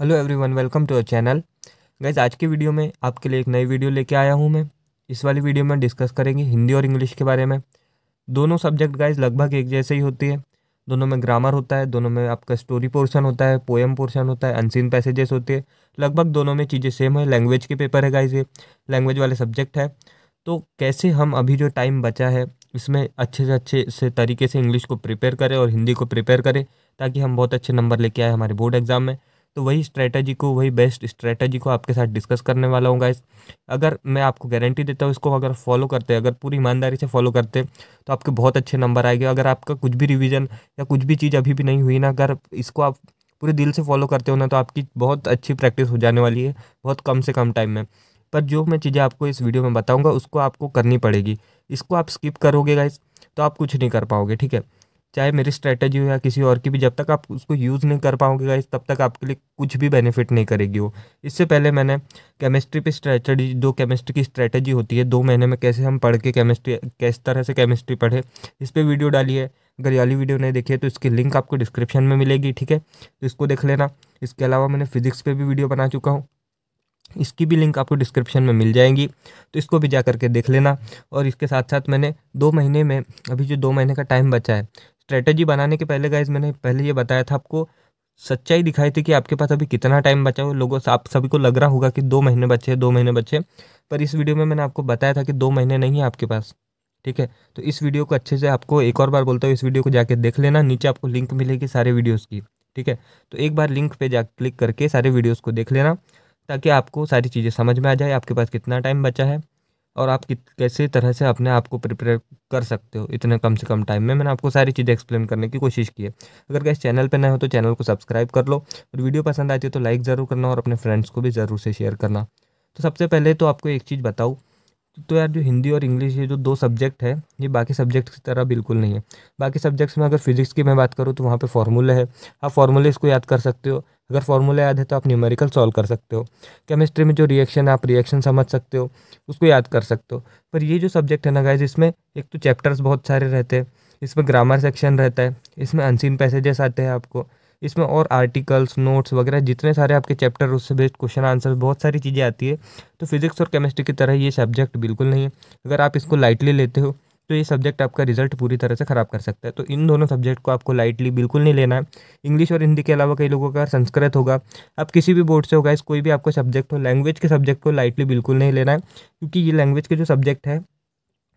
hello everyone welcome to our channel guys आज की video में आपके लिए एक नई वीडियो लेके आया हूँ मैं इस वाली वीडियो में डिस्कस करेंगे हिंदी और इंग्लिश के बारे में दोनों सब्जेक्ट गाइज लगभग एक जैसे ही होती है दोनों में ग्रामर होता है दोनों में आपका स्टोरी पोर्शन होता है पोएम पोर्शन होता है अनसिन पैसेजेस होते हैं लगभग दोनों में चीज़ें सेम है लैंग्वेज के पेपर है गाइज ये लैंग्वेज वाले सब्जेक्ट है तो कैसे हम अभी जो टाइम बचा है इसमें अच्छे से अच्छे से तरीके से इंग्लिश को प्रिपेयर करें और हिंदी को प्रिपेयर करें ताकि हम बहुत अच्छे नंबर लेके आए हमारे बोर्ड एग्ज़ाम में तो वही स्ट्रैटेजी को वही बेस्ट स्ट्रैटेजी को आपके साथ डिस्कस करने वाला हूँ गाइस अगर मैं आपको गारंटी देता हूँ इसको अगर फॉलो करते अगर पूरी ईमानदारी से फॉलो करते तो आपके बहुत अच्छे नंबर आएंगे अगर आपका कुछ भी रिविज़न या कुछ भी चीज़ अभी भी नहीं हुई ना अगर इसको आप पूरे दिल से फॉलो करते हो ना तो आपकी बहुत अच्छी प्रैक्टिस हो जाने वाली है बहुत कम से कम टाइम में पर जो मैं चीज़ें आपको इस वीडियो में बताऊँगा उसको आपको करनी पड़ेगी इसको आप स्किप करोगे गाइस तो आप कुछ नहीं कर पाओगे ठीक है चाहे मेरी स्ट्रैटेजी हो या किसी और की भी जब तक आप उसको यूज़ नहीं कर पाओगे गाइस तब तक आपके लिए कुछ भी बेनिफिट नहीं करेगी वो इससे पहले मैंने केमिस्ट्री पे स्ट्रैटेजी दो केमिस्ट्री की स्ट्रैटेजी होती है दो महीने में कैसे हम पढ़ के केमिस्ट्री किस तरह से केमिस्ट्री पढ़े इस पर वीडियो डाली है अगर ये वाली वीडियो नहीं देखी है तो इसकी लिंक आपको डिस्क्रिप्शन में मिलेगी ठीक है तो इसको देख लेना इसके अलावा मैंने फिजिक्स पर भी वीडियो बना चुका हूँ इसकी भी लिंक आपको डिस्क्रिप्शन में मिल जाएंगी तो इसको भी जा करके देख लेना और इसके साथ साथ मैंने दो महीने में अभी जो दो महीने का टाइम बचा है स्ट्रेटजी बनाने के पहले गाइज मैंने पहले ये बताया था आपको सच्चाई दिखाई थी कि आपके पास अभी कितना टाइम बचा हो लोगों से आप सभी को लग रहा होगा कि दो महीने बचे दो महीने बचे पर इस वीडियो में मैंने आपको बताया था कि दो महीने नहीं है आपके पास ठीक है तो इस वीडियो को अच्छे से आपको एक और बार बोलता हूँ इस वीडियो को जाके देख लेना नीचे आपको लिंक मिलेगी सारे वीडियोज़ की ठीक है तो एक बार लिंक पे जा क्लिक करके सारे वीडियोज़ को देख लेना ताकि आपको सारी चीज़ें समझ में आ जाए आपके पास कितना टाइम बचा है और आप कित कैसे तरह से अपने आप को प्रिपेयर कर सकते हो इतने कम से कम टाइम में मैंने आपको सारी चीज़ें एक्सप्लेन करने की कोशिश की है अगर कैसे चैनल पर नए हो तो चैनल को सब्सक्राइब कर लो और वीडियो पसंद आती है तो लाइक ज़रूर करना और अपने फ्रेंड्स को भी ज़रूर से शेयर करना तो सबसे पहले तो आपको एक चीज़ बताऊँ तो यार जो हिंदी और इंग्लिश ये जो दो सब्जेक्ट है ये बाकी सब्जेक्ट की तरह बिल्कुल नहीं है बाकी सब्जेक्ट्स में अगर फिजिक्स की मैं बात करूँ तो वहाँ पे फॉर्मूले है आप फॉर्मूले इसको याद कर सकते हो अगर फॉर्मूला याद है तो आप न्यूमेरिकल सॉल्व कर सकते हो केमिस्ट्री में जो रिएक्शन है आप रिएक्शन समझ सकते हो उसको याद कर सकते हो पर ये जो सब्जेक्ट है ना गाइज इसमें एक तो चैप्टर्स बहुत सारे रहते हैं इसमें ग्रामर सेक्शन रहता है इसमें अनसीन पैसेजेस आते हैं आपको इसमें और आर्टिकल्स नोट्स वगैरह जितने सारे आपके चैप्टर उससे बेस्ड क्वेश्चन आंसर बहुत सारी चीज़ें आती है तो फिजिक्स और केमिस्ट्री की तरह ये सब्जेक्ट बिल्कुल नहीं है अगर आप इसको लाइटली लेते हो तो ये सब्जेक्ट आपका रिजल्ट पूरी तरह से ख़राब कर सकता है तो इन दोनों सब्जेक्ट को आपको लाइटली बिल्कुल नहीं लेना है इंग्लिश और हिंदी के अलावा कई लोगों का संस्कृत होगा आप किसी भी बोर्ड से होगा इस कोई भी आपको सब्जेक्ट हो लैंग्वेज के सब्जेक्ट को लाइटली बिल्कुल नहीं लेना है क्योंकि ये लैंग्वेज के जो सब्जेक्ट है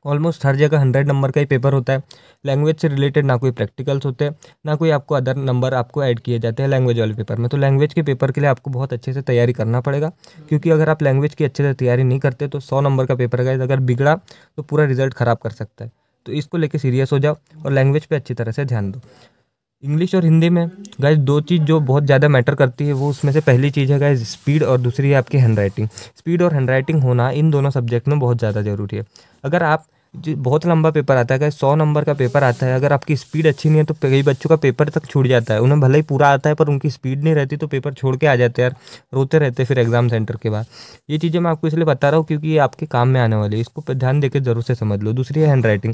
ऑलमोस्ट हर जगह हंड्रेड नंबर का ही पेपर होता है लैंग्वेज से रिलेटेड ना कोई प्रैक्टिकल्स होते हैं ना कोई आपको अदर नंबर आपको ऐड किए जाते हैं लैंग्वेज वाले पेपर में तो लैंग्वेज के पेपर के लिए आपको बहुत अच्छे से तैयारी करना पड़ेगा क्योंकि अगर आप लैंग्वेज की अच्छे से तैयारी नहीं करते तो सौ नंबर का पेपर का अगर बिगड़ा तो पूरा रिजल्ट ख़राब कर सकता है तो इसको लेकर सीरियस हो जाओ और लैंग्वेज पर अच्छी तरह से ध्यान दो इंग्लिश और हिंदी में गाय दो चीज़ जो बहुत ज़्यादा मैटर करती है वो उसमें से पहली चीज़ है गाय स्पीड और दूसरी है आपकी हैंड राइटिंग स्पीड और हैंड राइटिंग होना इन दोनों सब्जेक्ट में बहुत ज़्यादा ज़रूरी है अगर आप जो बहुत लंबा पेपर आता है अगर सौ नंबर का पेपर आता है अगर आपकी स्पीड अच्छी नहीं है तो कई बच्चों का पेपर तक छूट जाता है उन्हें भले ही पूरा आता है पर उनकी स्पीड नहीं रहती तो पेपर छोड़ के आ जाते हैं यार रोते रहते फिर एग्ज़ाम सेंटर के बाद ये चीज़ें मैं आपको इसलिए बता रहा हूँ क्योंकि ये आपके काम में आने वाली है इसको ध्यान देकर ज़रूर से समझ लो दूसरी है हैंड राइटिंग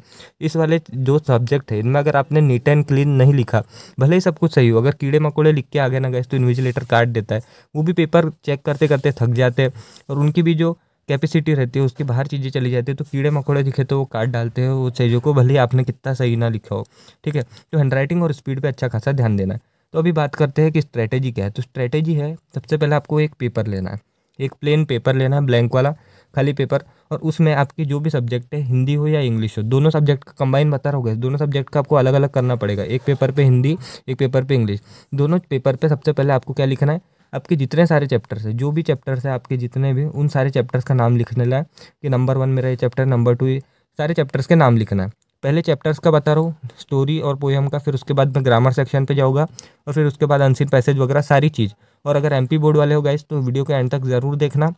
इस वाले जो सब्जेक्ट है इनमें अगर आपने नीट एंड क्लीन नहीं लिखा भले ही सब कुछ सही हो अगर कीड़े मकोड़े लिख के आगे ना गए तो इन्विजिलेटर काट देता है वो भी पेपर चेक करते करते थक जाते हैं और उनकी भी जो कैपेसिटी रहती है उसके बाहर चीज़ें चली जाती है तो कीड़े मकोड़े दिखे तो वो काट डालते हैं वो चीज़ों को भले ही आपने कितना सही ना लिखा हो ठीक है तो हैंडराइटिंग और स्पीड पर अच्छा खासा ध्यान देना है तो अभी बात करते हैं कि स्ट्रैटेजी क्या है तो स्ट्रैटेजी है सबसे पहले आपको एक पेपर लेना है एक प्लेन पेपर लेना है ब्लैंक वाला खाली पेपर और उसमें आपकी जो भी सब्जेक्ट है हिंदी हो या इंग्लिश हो दोनों सब्जेक्ट का कंबाइन बता रहा होगा दोनों सब्जेक्ट का आपको अलग अलग करना पड़ेगा एक पेपर पे हिंदी एक पेपर पे इंग्लिश दोनों पेपर पे सबसे पहले आपको क्या लिखना है आपके जितने सारे चैप्टर्स हैं जो भी चैप्टर्स हैं आपके जितने भी उन सारे चैप्टर्स का नाम लिखने लाए कि नंबर वन मेरा ये चैप्टर नंबर टू ये सारे चैप्टर्स के नाम लिखना है पहले चैप्टर्स का बता रहा हूँ स्टोरी और पोएम का फिर उसके बाद मैं ग्रामर सेक्शन पे जाऊँगा और फिर उसके बाद अनसिन पैसेज वगैरह सारी चीज़ और अगर एमपी बोर्ड वाले हो गए तो वीडियो के एंड तक ज़रूर देखना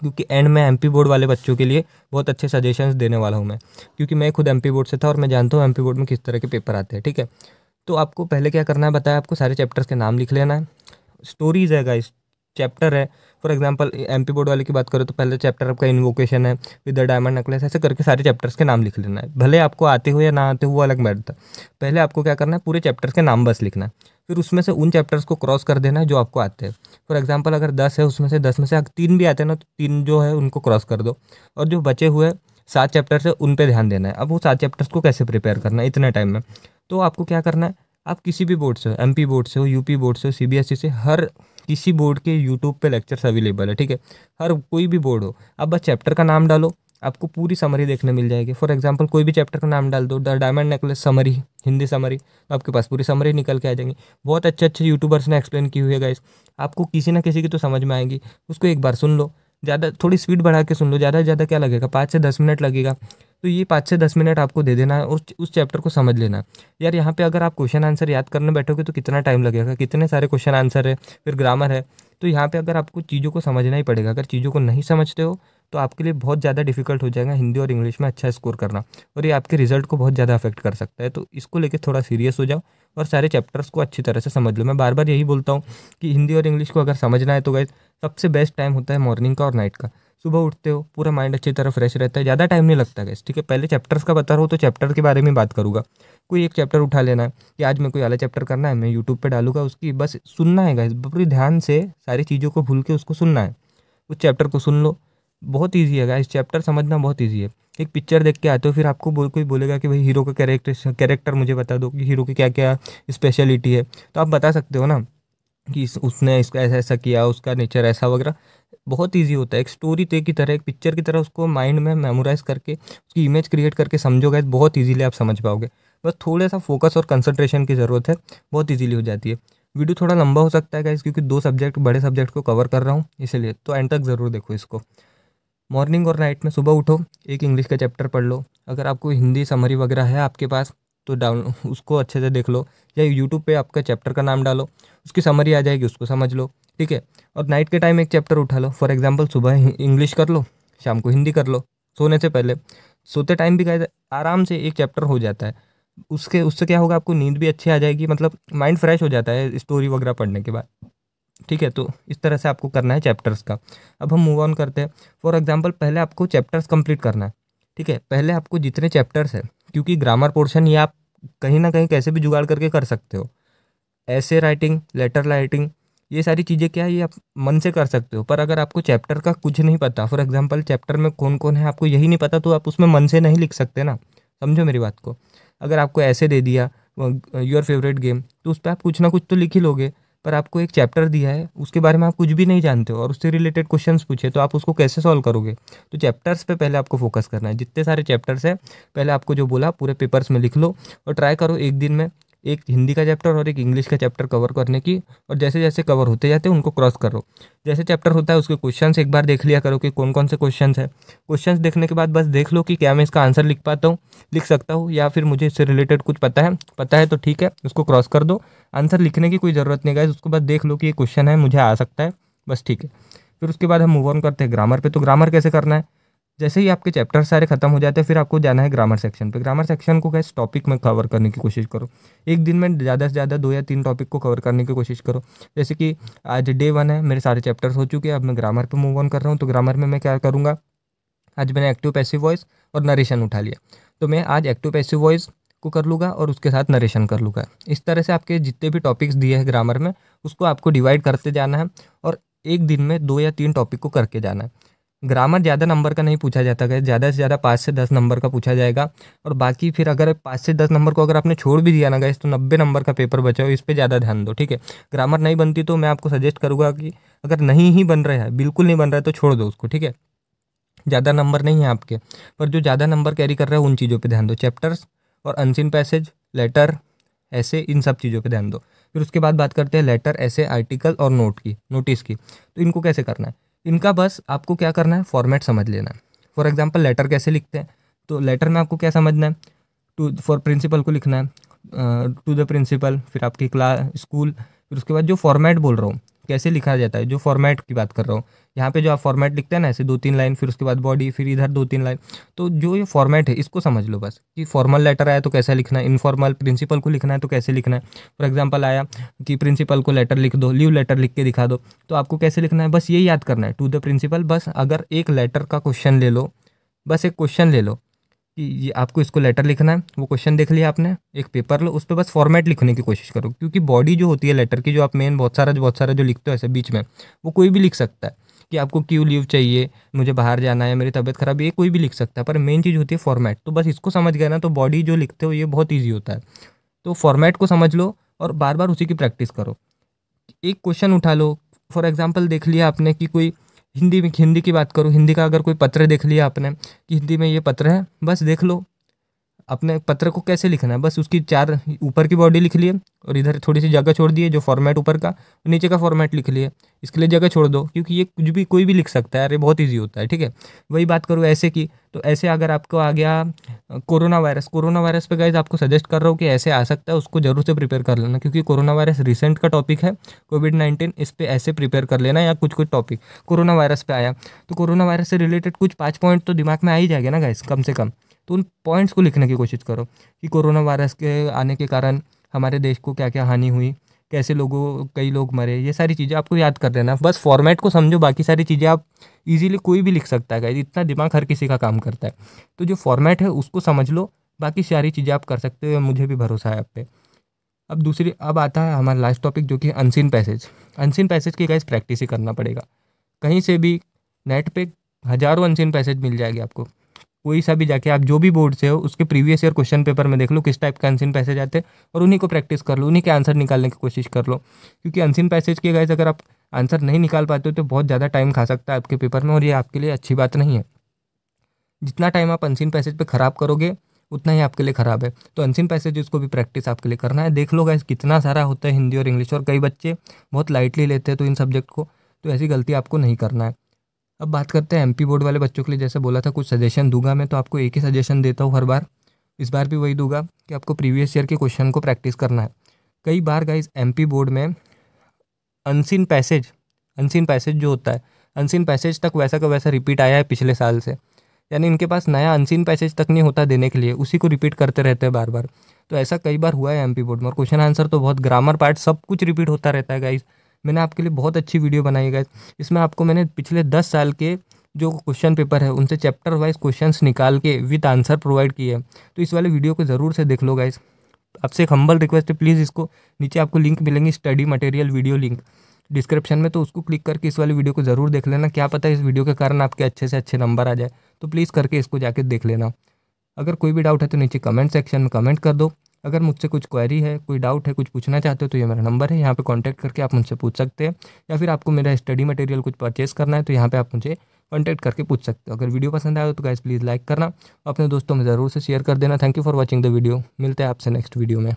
क्योंकि एंड में एमपी बोर्ड वाले बच्चों के लिए बहुत अच्छे सजेशंस देने वाला हूँ मैं क्योंकि मैं खुद एम बोर्ड से था और मैं जानता हूँ एम बोर्ड में किस तरह के पेपर आते हैं ठीक है तो आपको पहले क्या करना है बताया आपको सारे चैप्टर्स के नाम लिख लेना है स्टोरीज है गाइस चैप्टर है for example M P board वाले की बात करो तो पहले चैप्टर आपका इन्वोकेशन है विद द डायमंड नेकलेस ऐसे करके सारे चैप्टर्स के नाम लिख लेना है भले आपको आते हुए या ना आते हुए अलग मैटर था पहले आपको क्या करना है पूरे चैप्टर्स के नाम बस लिखना है फिर उसमें से उन चैप्टर्स को क्रॉस कर देना है जो आपको आते हैं फॉर एग्जाम्पल अगर दस है उसमें से दस में से अगर तीन भी आते हैं ना तो तीन जो है उनको क्रॉस कर दो और जो बचे हुए सात चैप्टर्स है उन पर ध्यान देना है अब वो सात चैप्टर्स को कैसे प्रिपेयर करना है इतने टाइम में तो आपको क्या करना है आप किसी भी बोर्ड से हो एम बोर्ड से हो यूपी बोर्ड से हो ई e से हर किसी बोर्ड के यूट्यूब पे लेक्चर्स अवेलेबल है ठीक है हर कोई भी बोर्ड हो आप बस चैप्टर का नाम डालो आपको पूरी समरी देखने मिल जाएगी फॉर एग्जाम्पल कोई भी चैप्टर का नाम डाल दो the diamond necklace summary Hindi summary तो आपके पास पूरी समरी निकल के आ जाएंगी बहुत अच्छे अच्छे यूट्यूबर्स ने एक्सप्लेन की हुई है गाइस आपको किसी ना किसी की तो समझ में आएंगी उसको एक बार सुन लो ज़्यादा थोड़ी स्पीड बढ़ा के सुन लो ज़्यादा से ज़्यादा क्या लगेगा पाँच से दस मिनट लगेगा तो ये पाँच से दस मिनट आपको दे देना है और उस चैप्टर को समझ लेना है यार यहाँ पे अगर आप क्वेश्चन आंसर याद करने बैठोगे तो कितना टाइम लगेगा कितने सारे क्वेश्चन आंसर है फिर ग्रामर है तो यहाँ पे अगर आपको चीज़ों को समझना ही पड़ेगा अगर चीज़ों को नहीं समझते हो तो आपके लिए बहुत ज़्यादा डिफिकल्ट हो जाएगा हिंदी और इंग्लिश में अच्छा स्कोर करना और ये आपके रिजल्ट को बहुत ज़्यादा अफेक्ट कर सकता है तो इसको लेके थोड़ा सीरियस हो जाओ और सारे चैप्टर्स को अच्छी तरह से समझ लो मैं बार बार यही बोलता हूँ कि हिंदी और इंग्लिश को अगर समझना है तो गए सबसे बेस्ट टाइम होता है मॉर्निंग का और नाइट का सुबह उठते हो पूरा माइंड अच्छी तरह फ्रेश रहता है ज़्यादा टाइम नहीं लगता गैस ठीक है पहले चैप्टर्स का बता रहा हूँ तो चैप्टर के बारे में बात करूँगा कोई एक चैप्टर उठा लेना है कि आज मैं कोई अला चैप्टर करना है मैं यूट्यूब पर डालूंगा उसकी बस सुनना है गैस पूरी ध्यान से सारी चीज़ों को भूल के उसको सुनना है उस चैप्टर को सुन लो बहुत ईजी है इस चैप्टर समझना बहुत ईजी है एक पिक्चर देख के आते हो फिर आपको बोल कोई बोलेगा कि भाई हीरो का कैरेक्टर कैरेक्टर मुझे बता दो कि हीरो की क्या क्या स्पेशलिटी है तो आप बता सकते हो ना कि इस उसने इसका ऐसा ऐसा किया उसका नेचर ऐसा वगैरह बहुत ईजी होता है एक स्टोरी ते की तरह एक पिक्चर की तरह उसको माइंड में मेमोराइज करके उसकी इमेज क्रिएट करके समझोगे बहुत ईजिली आप समझ पाओगे बस थोड़ा सा फोकस और कंसंट्रेशन की ज़रूरत है बहुत ईजीली हो जाती है वीडियो थोड़ा लंबा हो सकता है क्योंकि दो सब्जेक्ट बड़े सब्जेक्ट को कवर कर रहा हूँ इसलिए तो एंड तक ज़रूर देखो इसको मॉर्निंग और नाइट में सुबह उठो एक इंग्लिश का चैप्टर पढ़ लो अगर आपको हिंदी समरी वगैरह है आपके पास तो डाउन उसको अच्छे से देख लो या यूट्यूब पे आपका चैप्टर का नाम डालो उसकी समरी आ जाएगी उसको समझ लो ठीक है और नाइट के टाइम एक चैप्टर उठा लो फॉर एग्जाम्पल सुबह इंग्लिश कर लो शाम को हिंदी कर लो सोने से पहले सोते टाइम भी कहते आराम से एक चैप्टर हो जाता है उसके उससे क्या होगा आपको नींद भी अच्छी आ जाएगी मतलब माइंड फ्रेश हो जाता है स्टोरी वगैरह पढ़ने के बाद ठीक है तो इस तरह से आपको करना है चैप्टर्स का अब हम मूव ऑन करते हैं फॉर एग्जाम्पल पहले आपको चैप्टर्स कंप्लीट करना है ठीक है पहले आपको जितने चैप्टर्स हैं क्योंकि ग्रामर पोर्शन ये आप कहीं ना कहीं कैसे भी जुगाड़ करके कर सकते हो ऐसे राइटिंग लेटर राइटिंग ये सारी चीज़ें क्या है ये आप मन से कर सकते हो पर अगर आपको चैप्टर का कुछ नहीं पता फॉर एग्जाम्पल चैप्टर में कौन कौन है आपको यही नहीं पता तो आप उसमें मन से नहीं लिख सकते ना समझो मेरी बात को अगर आपको ऐसे दे दिया योर फेवरेट गेम तो उस पर आप कुछ ना कुछ तो लिख ही लोगे पर आपको एक चैप्टर दिया है उसके बारे में आप कुछ भी नहीं जानते हो और उससे रिलेटेड क्वेश्चंस पूछे तो आप उसको कैसे सॉल्व करोगे तो चैप्टर्स पे पहले आपको फोकस करना है जितने सारे चैप्टर्स हैं पहले आपको जो बोला पूरे पेपर्स में लिख लो और ट्राई करो एक दिन में एक हिंदी का चैप्टर और एक इंग्लिश का चैप्टर कवर करने की और जैसे जैसे कवर होते जाते हैं उनको क्रॉस करो जैसे चैप्टर होता है उसके क्वेश्चन एक बार देख लिया करो कि कौन कौन से क्वेश्चन है क्वेश्चन देखने के बाद बस देख लो कि क्या मैं इसका आंसर लिख पाता हूँ लिख सकता हूँ या फिर मुझे इससे रिलेटेड कुछ पता है पता है तो ठीक है उसको क्रॉस कर दो आंसर लिखने की कोई ज़रूरत नहीं गाइज उसके बाद देख लो कि ये क्वेश्चन है मुझे आ सकता है बस ठीक है फिर उसके बाद हम मूव ऑन करते हैं ग्रामर पे तो ग्रामर कैसे करना है जैसे ही आपके चैप्टर सारे खत्म हो जाते हैं फिर आपको जाना है ग्रामर सेक्शन पे ग्रामर सेक्शन को कैसे टॉपिक में कवर करने की कोशिश करो एक दिन में ज़्यादा से ज़्यादा दो या तीन टॉपिक को कवर करने की कोशिश करो जैसे कि आज डे वन है मेरे सारे चैप्टर्स हो चुके हैं अब मैं ग्रामर पर मूव ऑन कर रहा हूँ तो ग्रामर में मैं क्या करूँगा आज मैंने एक्टिव पैसिव वॉइस और नरेशन उठा लिया तो मैं आज एक्टिव पैसिव वॉइस को कर लूँगा और उसके साथ नरेशन कर लूँगा इस तरह से आपके जितने भी टॉपिक्स दिए हैं ग्रामर में उसको आपको डिवाइड करते जाना है और एक दिन में दो या तीन टॉपिक को करके जाना है ग्रामर ज़्यादा नंबर का नहीं पूछा जाता है ज़्यादा से ज़्यादा पाँच से दस नंबर का पूछा जाएगा और बाकी फिर अगर पाँच से दस नंबर को अगर आपने छोड़ भी दिया ना गए तो नब्बे नंबर का पेपर बचाओ इस पर ज़्यादा ध्यान दो ठीक है ग्रामर नहीं बनती तो मैं आपको सजेस्ट करूँगा कि अगर नहीं ही बन रहा है बिल्कुल नहीं बन रहा है तो छोड़ दो उसको ठीक है ज़्यादा नंबर नहीं है आपके पर जो ज़्यादा नंबर कैरी कर रहे हो उन चीज़ों पर ध्यान दो चैप्टर्स और अनसिन पैसेज लेटर ऐसे इन सब चीज़ों पर ध्यान दो फिर उसके बाद बात करते हैं लेटर ऐसे आर्टिकल और नोट की नोटिस की तो इनको कैसे करना है इनका बस आपको क्या करना है फॉर्मेट समझ लेना है फॉर एग्जाम्पल लेटर कैसे लिखते हैं तो लेटर में आपको क्या समझना है टू फॉर प्रिंसिपल को लिखना है टू द प्रिंसिपल फिर आपकी क्लास स्कूल फिर उसके बाद जो फॉर्मेट बोल रहा हूँ कैसे लिखा जाता है जो फॉर्मेट की बात कर रहा हूँ यहाँ पे जो आप फॉर्मेट लिखते हैं ना ऐसे दो तीन लाइन फिर उसके बाद बॉडी फिर इधर दो तीन लाइन तो जो ये फॉर्मेट है इसको समझ लो बस कि फॉर्मल लेटर आया तो कैसा लिखना है इनफॉर्मल प्रिंसिपल को लिखना है तो कैसे लिखना है फॉर एग्जाम्पल आया कि प्रिंसिपल को लेटर लिख दो लीव लेटर लिख के दिखा दो तो आपको कैसे लिखना है बस ये याद करना है टू द प्रिंसिपल बस अगर एक लेटर का क्वेश्चन ले लो बस एक क्वेश्चन ले लो कि ये आपको इसको लेटर लिखना है वो क्वेश्चन देख लिया आपने एक पेपर लो उस पर बस फॉर्मेट लिखने की कोशिश करो क्योंकि बॉडी जो होती है लेटर की जो आप मेन बहुत सारा जो बहुत सारा जो लिखते हो ऐसे बीच में वो कोई भी लिख सकता है कि आपको क्यों लीव चाहिए मुझे बाहर जाना है मेरी तबीयत खराब ये कोई भी लिख सकता है पर मेन चीज़ होती है फॉर्मेट तो बस इसको समझ गया ना तो बॉडी जो लिखते हो ये बहुत ईजी होता है तो फॉर्मेट को समझ लो और बार बार उसी की प्रैक्टिस करो एक क्वेश्चन उठा लो फॉर एग्जाम्पल देख लिया आपने कि कोई हिंदी में हिंदी की बात करूँ हिंदी का अगर कोई पत्र देख लिया आपने कि हिंदी में ये पत्र है बस देख लो अपने पत्र को कैसे लिखना है बस उसकी चार ऊपर की बॉडी लिख लिए और इधर थोड़ी सी जगह छोड़ दिए जो फॉर्मेट ऊपर का नीचे का फॉर्मेट लिख लिए इसके लिए जगह छोड़ दो क्योंकि ये कुछ भी कोई भी लिख सकता है अरे बहुत ईजी होता है ठीक है वही बात करूँ ऐसे की तो ऐसे अगर आपको आ गया कोरोना वायरस कोरोना वायरस पे गाइज आपको सजेस्ट कर रहा हूँ कि ऐसे आ सकता है उसको जरूर से प्रिपेयर कर लेना क्योंकि कोरोना वायरस रिसेंट का टॉपिक है कोविड नाइन्टीन इस पर ऐसे प्रिपेयर कर लेना या कुछ कुछ टॉपिक कोरोना वायरस पे आया तो कोरोना वायरस से रिलेटेड कुछ पाँच पॉइंट तो दिमाग में आ ही जाएगा ना गाइज कम से कम तो उन पॉइंट्स को लिखने की कोशिश करो कि कोरोना वायरस के आने के कारण हमारे देश को क्या क्या हानि हुई कैसे लोगों कई लोग मरे ये सारी चीज़ें आपको याद कर देना बस फॉर्मेट को समझो बाकी सारी चीज़ें आप इजीली कोई भी लिख सकता है इतना दिमाग हर किसी का काम करता है तो जो फॉर्मेट है उसको समझ लो बाकी सारी चीज़ें आप कर सकते हो मुझे भी भरोसा है आप पे अब दूसरी अब आता है हमारा लास्ट टॉपिक जो कि अनसिन पैसेज अनसिन पैसेज की गाइज प्रैक्टिस ही करना पड़ेगा कहीं से भी नेट पे हज़ारों अनसिन पैसेज मिल जाएगी आपको कोई सा भी जाके आप जो भी बोर्ड से हो उसके प्रीवियस ईयर क्वेश्चन पेपर में देख लो किस टाइप के अनसिन पैसेज आते हैं और उन्हीं को प्रैक्टिस कर लो उन्हीं के आंसर निकालने की कोशिश कर लो क्योंकि अनसिन पैसेज के गाइज अगर आप आंसर नहीं निकाल पाते हो तो बहुत ज़्यादा टाइम खा सकता है आपके पेपर में और ये आपके लिए अच्छी बात नहीं है जितना टाइम आप अनसिन पैसेज पर ख़राब करोगे उतना ही आपके लिए ख़राब है तो अनसिन पैसेज को भी प्रैक्टिस आपके लिए करना है देख लो गाइज कितना सारा होता है हिंदी और इंग्लिश और कई बच्चे बहुत लाइटली लेते हैं तो इन सब्जेक्ट को तो ऐसी गलती आपको नहीं करना है अब बात करते हैं एमपी बोर्ड वाले बच्चों के लिए जैसे बोला था कुछ सजेशन दूंगा मैं तो आपको एक ही सजेशन देता हूँ हर बार इस बार भी वही दूंगा कि आपको प्रीवियस ईयर के क्वेश्चन को प्रैक्टिस करना है कई बार गाइज एमपी बोर्ड में अनसिन पैसेज अनसिन पैसेज जो होता है अनसिन पैसेज तक वैसा का वैसा रिपीट आया है पिछले साल से यानी इनके पास नया अनसिन पैसेज तक नहीं होता देने के लिए उसी को रिपीट करते रहते हैं बार बार तो ऐसा कई बार हुआ है एमपी बोर्ड में और क्वेश्चन आंसर तो बहुत ग्रामर पार्ट सब कुछ रिपीट होता रहता है गाइज मैंने आपके लिए बहुत अच्छी वीडियो बनाई गई इसमें आपको मैंने पिछले दस साल के जो क्वेश्चन पेपर है उनसे चैप्टर वाइज क्वेश्चंस निकाल के विथ आंसर प्रोवाइड किए हैं तो इस वाले वीडियो को ज़रूर से देख लो गाइस आपसे एक हम्बल रिक्वेस्ट है प्लीज़ इसको नीचे आपको लिंक मिलेंगी study material video link description में तो उसको क्लिक करके इस वाली वीडियो को ज़रूर देख लेना क्या पता इस वीडियो के कारण आपके अच्छे से अच्छे नंबर आ जाए तो प्लीज़ करके इसको जाके देख लेना अगर कोई भी डाउट है तो नीचे कमेंट सेक्शन में कमेंट कर दो अगर मुझसे कुछ क्वेरी है कोई डाउट है कुछ पूछना चाहते हो तो ये मेरा नंबर है यहाँ पे कांटेक्ट करके आप मुझसे पूछ सकते हैं या फिर आपको मेरा स्टडी मटेरियल कुछ परचेस करना है तो यहाँ पे आप मुझे कांटेक्ट करके पूछ सकते हो अगर वीडियो पसंद आया तो गाइज प्लीज़ लाइक करना अपने दोस्तों में ज़रूर से शेयर कर देना thank you for watching the video मिलते हैं आपसे नेक्स्ट वीडियो में